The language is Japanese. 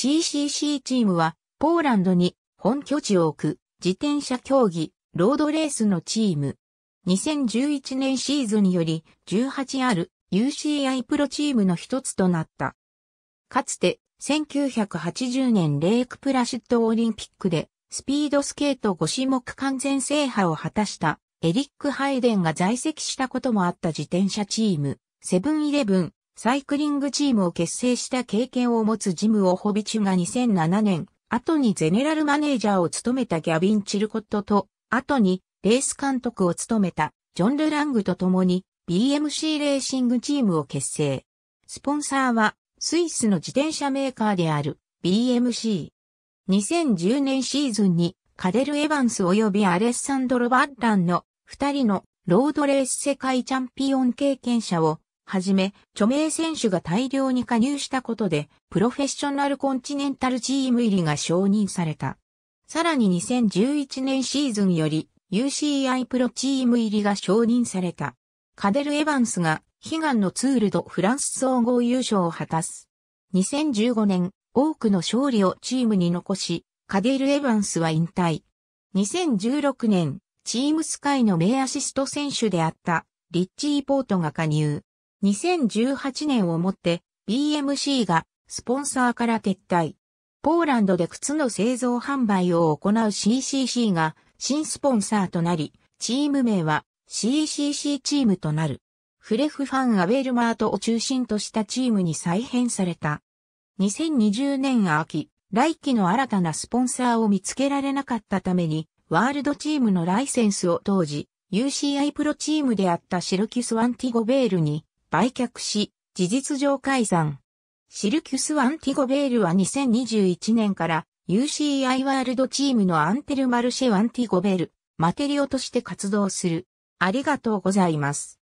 CCC チームは、ポーランドに本拠地を置く自転車競技、ロードレースのチーム。2011年シーズンにより 18R UCI プロチームの一つとなった。かつて1980年レイクプラシッドオリンピックでスピードスケート5種目完全制覇を果たしたエリック・ハイデンが在籍したこともあった自転車チームセブンイレブンサイクリングチームを結成した経験を持つジム・オホビチュが2007年、後にゼネラルマネージャーを務めたギャビン・チルコットと、後にレース監督を務めたジョン・ルラングと共に BMC レーシングチームを結成。スポンサーはスイスの自転車メーカーである BMC。2010年シーズンにカデル・エヴァンス及びアレッサンドロ・バッランの2人のロードレース世界チャンピオン経験者をはじめ、著名選手が大量に加入したことで、プロフェッショナルコンチネンタルチーム入りが承認された。さらに2011年シーズンより、UCI プロチーム入りが承認された。カデル・エヴァンスが悲願のツールドフランス総合優勝を果たす。2015年、多くの勝利をチームに残し、カデル・エヴァンスは引退。2016年、チームスカイの名アシスト選手であった、リッチー・ポートが加入。2018年をもって BMC がスポンサーから撤退。ポーランドで靴の製造販売を行う CCC が新スポンサーとなり、チーム名は CCC チームとなる。フレフファン・アベルマートを中心としたチームに再編された。2020年秋、来季の新たなスポンサーを見つけられなかったために、ワールドチームのライセンスを当時、UCI プロチームであったシルキス・ワンティゴベールに売却し、事実上解散。シルキュス・アンティゴ・ベールは2021年から UCI ワールドチームのアンテル・マルシェ・アンティゴ・ベール、マテリオとして活動する。ありがとうございます。